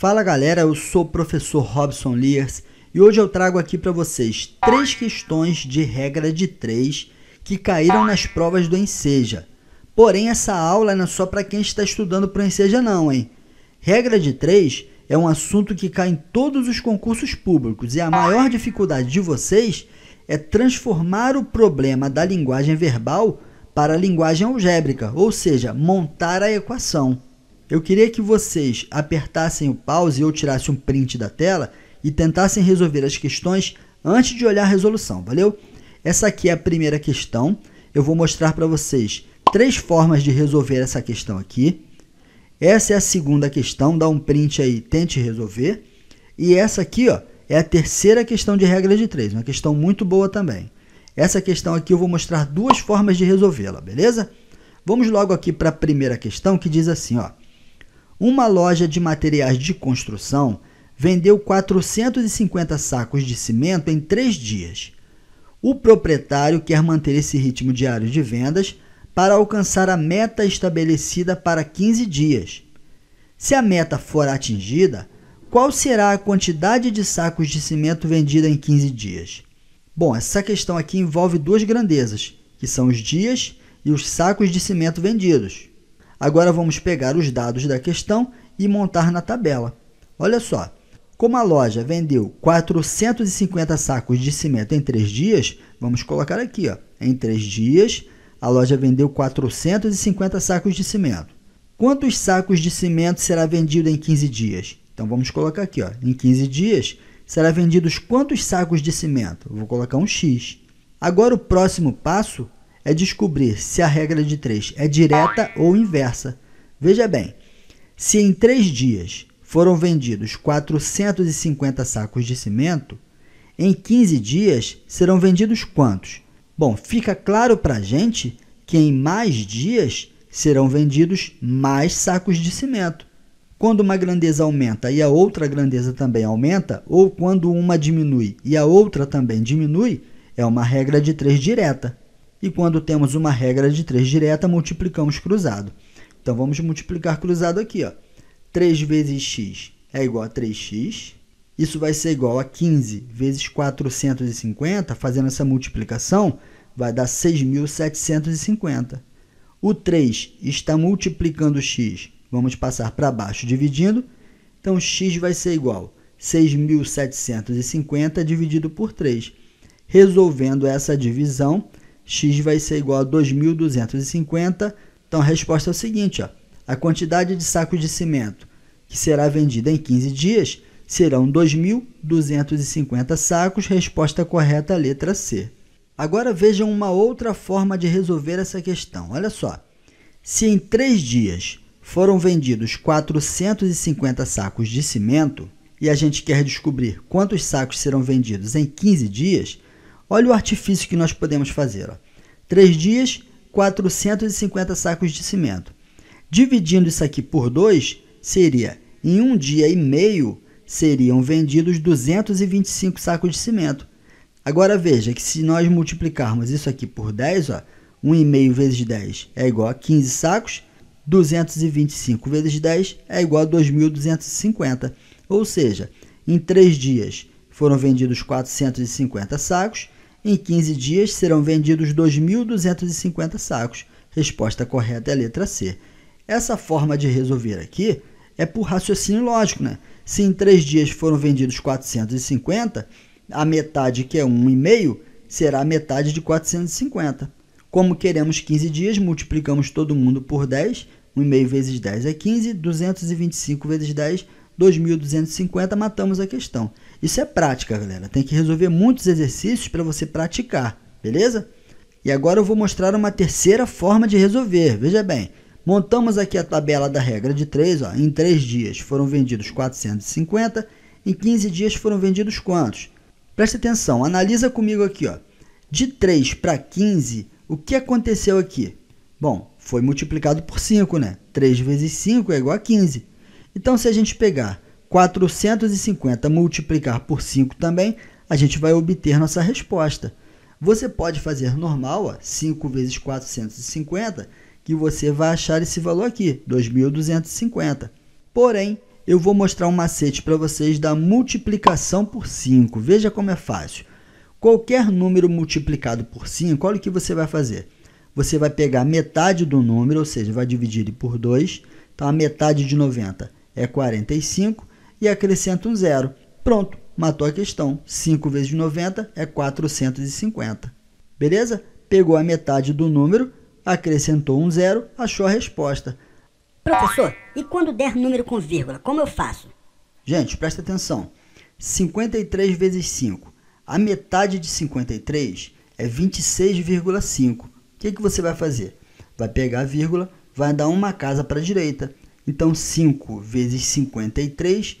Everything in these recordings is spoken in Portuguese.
Fala galera, eu sou o professor Robson Lears e hoje eu trago aqui para vocês três questões de regra de três que caíram nas provas do Enseja. Porém, essa aula não é só para quem está estudando para o Enseja não, hein? Regra de três é um assunto que cai em todos os concursos públicos e a maior dificuldade de vocês é transformar o problema da linguagem verbal para a linguagem algébrica, ou seja, montar a equação. Eu queria que vocês apertassem o pause ou tirassem um print da tela e tentassem resolver as questões antes de olhar a resolução, valeu? Essa aqui é a primeira questão. Eu vou mostrar para vocês três formas de resolver essa questão aqui. Essa é a segunda questão, dá um print aí, tente resolver. E essa aqui, ó, é a terceira questão de regra de três, uma questão muito boa também. Essa questão aqui eu vou mostrar duas formas de resolvê-la, beleza? Vamos logo aqui para a primeira questão que diz assim, ó. Uma loja de materiais de construção vendeu 450 sacos de cimento em três dias. O proprietário quer manter esse ritmo diário de vendas para alcançar a meta estabelecida para 15 dias. Se a meta for atingida, qual será a quantidade de sacos de cimento vendida em 15 dias? Bom, essa questão aqui envolve duas grandezas, que são os dias e os sacos de cimento vendidos. Agora vamos pegar os dados da questão e montar na tabela. Olha só, como a loja vendeu 450 sacos de cimento em 3 dias, vamos colocar aqui, ó, em 3 dias, a loja vendeu 450 sacos de cimento. Quantos sacos de cimento será vendido em 15 dias? Então vamos colocar aqui, ó, em 15 dias será vendidos quantos sacos de cimento? vou colocar um X. Agora o próximo passo é descobrir se a regra de 3 é direta ou inversa. Veja bem, se em 3 dias foram vendidos 450 sacos de cimento, em 15 dias serão vendidos quantos? Bom, fica claro para a gente que em mais dias serão vendidos mais sacos de cimento. Quando uma grandeza aumenta e a outra grandeza também aumenta, ou quando uma diminui e a outra também diminui, é uma regra de 3 direta. E quando temos uma regra de 3 direta, multiplicamos cruzado. Então vamos multiplicar cruzado aqui. Ó. 3 vezes x é igual a 3x. Isso vai ser igual a 15 vezes 450. Fazendo essa multiplicação, vai dar 6.750. O 3 está multiplicando x. Vamos passar para baixo dividindo. Então, x vai ser igual a 6.750 dividido por 3. Resolvendo essa divisão, x vai ser igual a 2.250. Então a resposta é o seguinte: ó, a quantidade de sacos de cimento que será vendida em 15 dias serão 2.250 sacos. Resposta correta, letra C. Agora vejam uma outra forma de resolver essa questão. Olha só. Se em três dias foram vendidos 450 sacos de cimento e a gente quer descobrir quantos sacos serão vendidos em 15 dias, Olha o artifício que nós podemos fazer. Ó. Três dias, 450 sacos de cimento. Dividindo isso aqui por dois, seria em um dia e meio seriam vendidos 225 sacos de cimento. Agora veja que se nós multiplicarmos isso aqui por 10, 1,5 vezes 10 é igual a 15 sacos, 225 vezes 10 é igual a 2.250. Ou seja, em 3 dias foram vendidos 450 sacos, em 15 dias serão vendidos 2.250 sacos. Resposta correta é a letra C. Essa forma de resolver aqui é por raciocínio lógico, né? Se em 3 dias foram vendidos 450, a metade, que é 1,5, será a metade de 450. Como queremos 15 dias, multiplicamos todo mundo por 10. 1,5 vezes 10 é 15, 225 vezes 10, 2.250, matamos a questão. Isso é prática, galera. Tem que resolver muitos exercícios para você praticar, beleza? E agora eu vou mostrar uma terceira forma de resolver. Veja bem, montamos aqui a tabela da regra de 3. Ó. Em 3 dias foram vendidos 450, em 15 dias foram vendidos quantos? Presta atenção, analisa comigo aqui. Ó. De 3 para 15, o que aconteceu aqui? Bom, foi multiplicado por 5, né? 3 vezes 5 é igual a 15. Então, se a gente pegar 450 multiplicar por 5 também, a gente vai obter nossa resposta. Você pode fazer normal, ó, 5 vezes 450, que você vai achar esse valor aqui, 2.250. Porém, eu vou mostrar um macete para vocês da multiplicação por 5. Veja como é fácil. Qualquer número multiplicado por 5, olha o que você vai fazer. Você vai pegar metade do número, ou seja, vai dividir por 2. Então, a metade de 90 é 45 e acrescenta um zero. Pronto, matou a questão. 5 vezes 90 é 450. Beleza? Pegou a metade do número, acrescentou um zero, achou a resposta. Professor, e quando der número com vírgula, como eu faço? Gente, presta atenção. 53 vezes 5. A metade de 53 é 26,5. O que, que você vai fazer? Vai pegar a vírgula, vai dar uma casa para a direita. Então, 5 vezes 53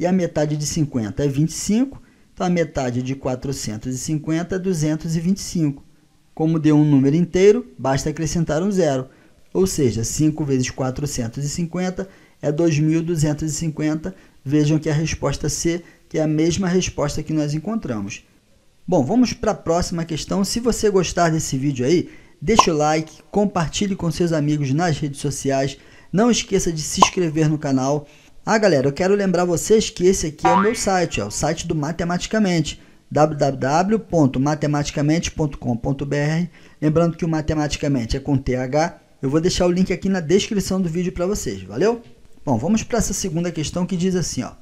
E a metade de 50 é 25, então a metade de 450 é 225. Como deu um número inteiro, basta acrescentar um zero. Ou seja, 5 vezes 450 é 2.250. Vejam que a resposta C que é a mesma resposta que nós encontramos. Bom, vamos para a próxima questão. Se você gostar desse vídeo aí, deixa o like, compartilhe com seus amigos nas redes sociais, não esqueça de se inscrever no canal ah, galera, eu quero lembrar vocês que esse aqui é o meu site, ó, o site do Matematicamente, www.matematicamente.com.br. Lembrando que o Matematicamente é com TH. Eu vou deixar o link aqui na descrição do vídeo para vocês, valeu? Bom, vamos para essa segunda questão que diz assim, ó.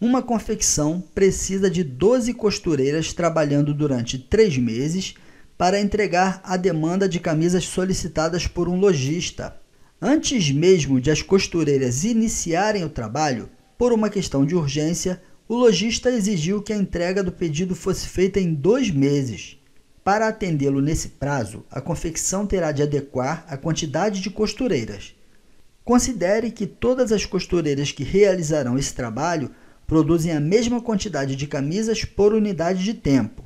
Uma confecção precisa de 12 costureiras trabalhando durante 3 meses para entregar a demanda de camisas solicitadas por um lojista. Antes mesmo de as costureiras iniciarem o trabalho, por uma questão de urgência, o lojista exigiu que a entrega do pedido fosse feita em dois meses. Para atendê-lo nesse prazo, a confecção terá de adequar a quantidade de costureiras. Considere que todas as costureiras que realizarão esse trabalho produzem a mesma quantidade de camisas por unidade de tempo.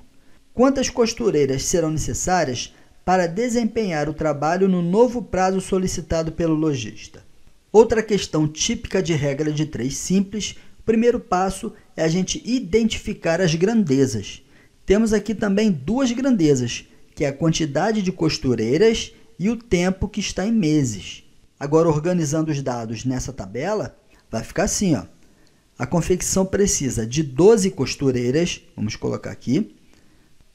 Quantas costureiras serão necessárias para desempenhar o trabalho no novo prazo solicitado pelo lojista. Outra questão típica de regra de três simples, o primeiro passo é a gente identificar as grandezas. Temos aqui também duas grandezas, que é a quantidade de costureiras e o tempo que está em meses. Agora, organizando os dados nessa tabela, vai ficar assim: ó. a confecção precisa de 12 costureiras, vamos colocar aqui,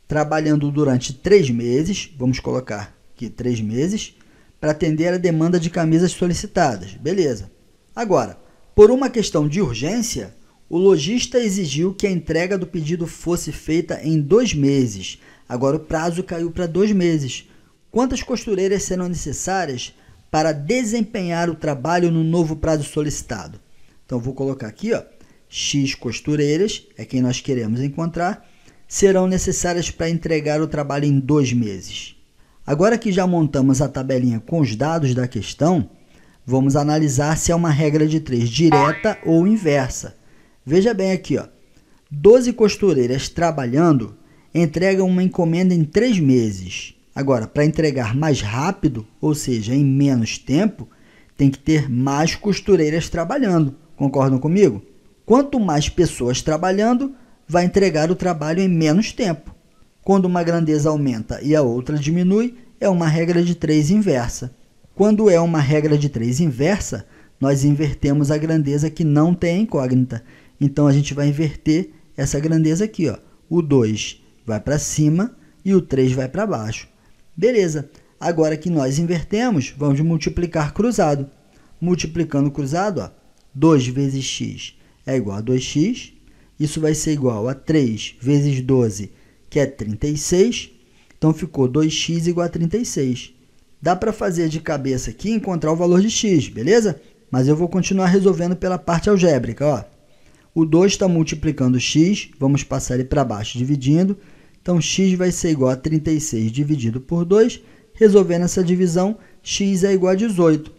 trabalhando durante três meses, vamos colocar aqui três meses, para atender a demanda de camisas solicitadas. Beleza. Agora, por uma questão de urgência, o lojista exigiu que a entrega do pedido fosse feita em dois meses. Agora o prazo caiu para dois meses. Quantas costureiras serão necessárias para desempenhar o trabalho no novo prazo solicitado? Então vou colocar aqui, ó, X costureiras é quem nós queremos encontrar serão necessárias para entregar o trabalho em dois meses. Agora que já montamos a tabelinha com os dados da questão, vamos analisar se é uma regra de três direta ou inversa. Veja bem aqui, ó. 12 costureiras trabalhando entregam uma encomenda em três meses. Agora, para entregar mais rápido, ou seja, em menos tempo, tem que ter mais costureiras trabalhando. Concordam comigo? Quanto mais pessoas trabalhando, vai entregar o trabalho em menos tempo. Quando uma grandeza aumenta e a outra diminui, é uma regra de 3 inversa. Quando é uma regra de 3 inversa, nós invertemos a grandeza que não tem incógnita. Então a gente vai inverter essa grandeza aqui, ó. O 2 vai para cima e o 3 vai para baixo. Beleza. Agora que nós invertemos, vamos multiplicar cruzado. Multiplicando cruzado, ó, 2 vezes x é igual a 2x isso vai ser igual a 3 vezes 12, que é 36. Então ficou 2x igual a 36. Dá para fazer de cabeça aqui e encontrar o valor de x, beleza? Mas eu vou continuar resolvendo pela parte algébrica. Ó. O 2 está multiplicando x, vamos passar ele para baixo dividindo. Então x vai ser igual a 36 dividido por 2. Resolvendo essa divisão, x é igual a 18.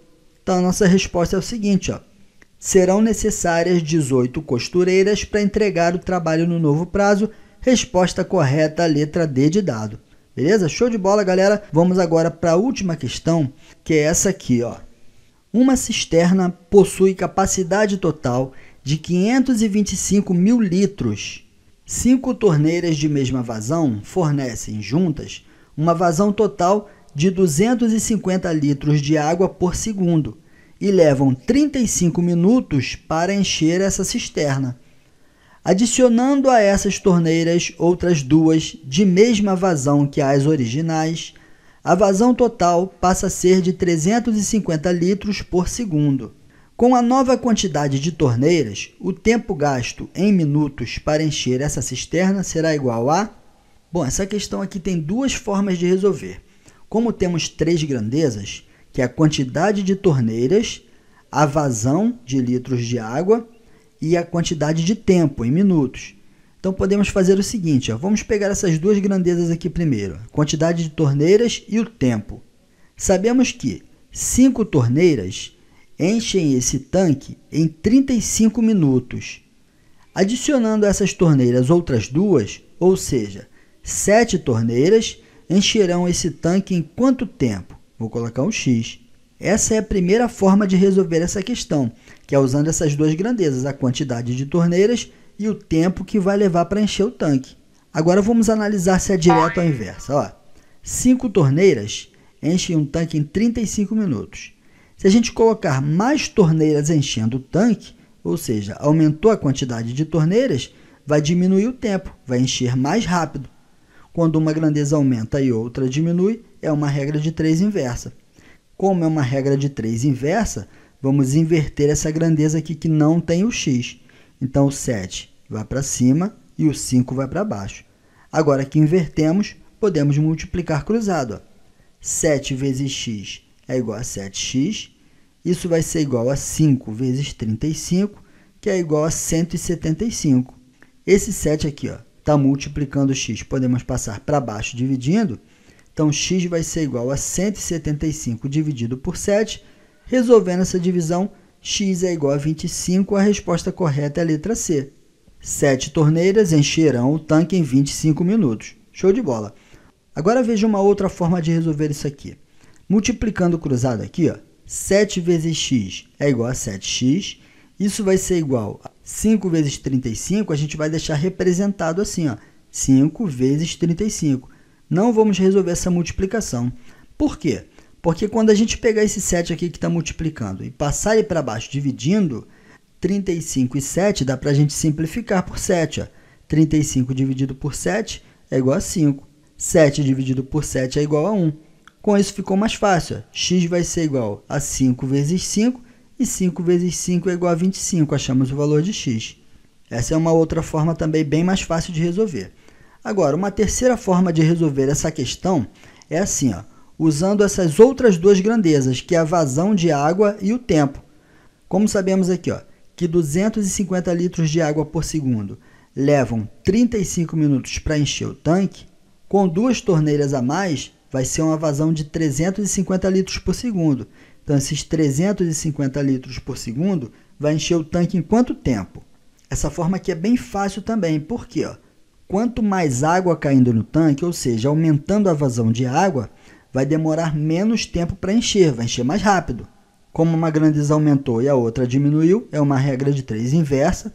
Então a nossa resposta é o seguinte, ó. Serão necessárias 18 costureiras para entregar o trabalho no novo prazo. Resposta correta, letra D de dado. Beleza? Show de bola, galera. Vamos agora para a última questão, que é essa aqui, ó. Uma cisterna possui capacidade total de 525 mil litros. Cinco torneiras de mesma vazão fornecem juntas uma vazão total de 250 litros de água por segundo e levam 35 minutos para encher essa cisterna, adicionando a essas torneiras outras duas de mesma vazão que as originais. A vazão total passa a ser de 350 litros por segundo. Com a nova quantidade de torneiras, o tempo gasto em minutos para encher essa cisterna será igual a. Bom, essa questão aqui tem duas formas de resolver. Como temos três grandezas, que é a quantidade de torneiras, a vazão de litros de água e a quantidade de tempo em minutos. Então podemos fazer o seguinte, ó, vamos pegar essas duas grandezas aqui primeiro, quantidade de torneiras e o tempo. Sabemos que cinco torneiras enchem esse tanque em 35 minutos. Adicionando a essas torneiras outras duas, ou seja, sete torneiras, encherão esse tanque em quanto tempo? Vou colocar um x. Essa é a primeira forma de resolver essa questão, que é usando essas duas grandezas, a quantidade de torneiras e o tempo que vai levar para encher o tanque. Agora vamos analisar se é direto ou inversa. Ó, cinco torneiras enchem um tanque em 35 minutos. Se a gente colocar mais torneiras enchendo o tanque, ou seja, aumentou a quantidade de torneiras, vai diminuir o tempo, vai encher mais rápido. Quando uma grandeza aumenta e outra diminui, é uma regra de 3 inversa. Como é uma regra de 3 inversa, vamos inverter essa grandeza aqui que não tem o x. Então, o 7 vai para cima e o 5 vai para baixo. Agora que invertemos, podemos multiplicar cruzado. Ó. 7 vezes x é igual a 7x. Isso vai ser igual a 5 vezes 35, que é igual a 175. Esse 7 aqui ó, está multiplicando x. Podemos passar para baixo dividindo. Então, x vai ser igual a 175 dividido por 7. Resolvendo essa divisão, x é igual a 25. A resposta correta é a letra C. Sete torneiras encherão o tanque em 25 minutos. Show de bola! Agora veja uma outra forma de resolver isso aqui. Multiplicando o cruzado aqui, ó, 7 vezes x é igual a 7x isso vai ser igual a 5 vezes 35, a gente vai deixar representado assim, ó, 5 vezes 35. Não vamos resolver essa multiplicação. Por quê? Porque quando a gente pegar esse 7 aqui que está multiplicando e passar ele para baixo dividindo, 35 e 7 dá para a gente simplificar por 7. Ó. 35 dividido por 7 é igual a 5. 7 dividido por 7 é igual a 1. Com isso ficou mais fácil. Ó. x vai ser igual a 5 vezes 5 e 5 vezes 5 é igual a 25, achamos o valor de x. Essa é uma outra forma também bem mais fácil de resolver. Agora, uma terceira forma de resolver essa questão é assim, ó, usando essas outras duas grandezas, que é a vazão de água e o tempo. Como sabemos aqui, ó, que 250 litros de água por segundo levam 35 minutos para encher o tanque, com duas torneiras a mais vai ser uma vazão de 350 litros por segundo. Então, esses 350 litros por segundo vai encher o tanque em quanto tempo? Essa forma aqui é bem fácil também, porque ó, quanto mais água caindo no tanque, ou seja, aumentando a vazão de água, vai demorar menos tempo para encher, vai encher mais rápido. Como uma grandeza aumentou e a outra diminuiu, é uma regra de 3 inversa.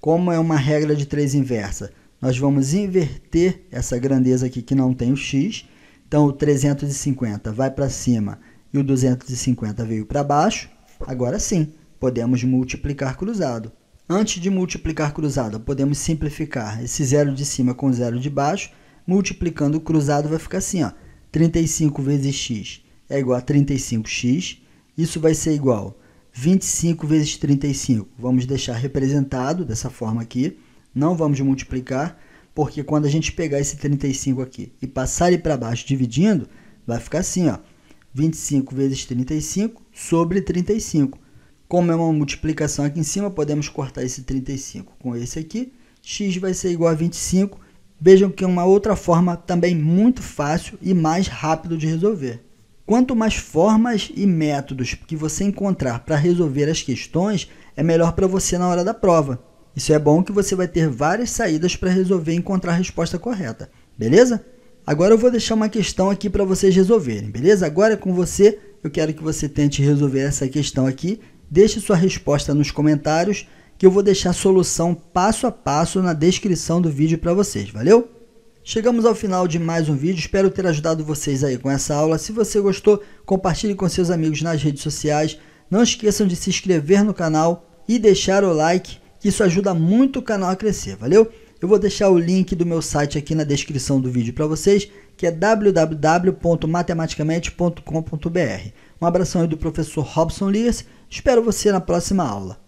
Como é uma regra de 3 inversa, nós vamos inverter essa grandeza aqui que não tem o x. Então, o 350 vai para cima e o 250 veio para baixo, agora sim, podemos multiplicar cruzado. Antes de multiplicar cruzado, podemos simplificar esse zero de cima com zero de baixo, multiplicando o cruzado vai ficar assim, ó, 35 vezes x é igual a 35x, isso vai ser igual a 25 vezes 35, vamos deixar representado dessa forma aqui, não vamos multiplicar, porque quando a gente pegar esse 35 aqui e passar ele para baixo dividindo, vai ficar assim, ó, 25 vezes 35 sobre 35. Como é uma multiplicação aqui em cima, podemos cortar esse 35 com esse aqui. x vai ser igual a 25. Vejam que é uma outra forma também muito fácil e mais rápido de resolver. Quanto mais formas e métodos que você encontrar para resolver as questões, é melhor para você na hora da prova. Isso é bom que você vai ter várias saídas para resolver e encontrar a resposta correta, beleza? Agora eu vou deixar uma questão aqui para vocês resolverem, beleza? Agora é com você, eu quero que você tente resolver essa questão aqui. Deixe sua resposta nos comentários, que eu vou deixar a solução passo a passo na descrição do vídeo para vocês, valeu? Chegamos ao final de mais um vídeo, espero ter ajudado vocês aí com essa aula. Se você gostou, compartilhe com seus amigos nas redes sociais. Não esqueçam de se inscrever no canal e deixar o like, que isso ajuda muito o canal a crescer, valeu? Eu vou deixar o link do meu site aqui na descrição do vídeo para vocês, que é www.matematicamente.com.br. Um abração aí do professor Robson Lias, espero você na próxima aula.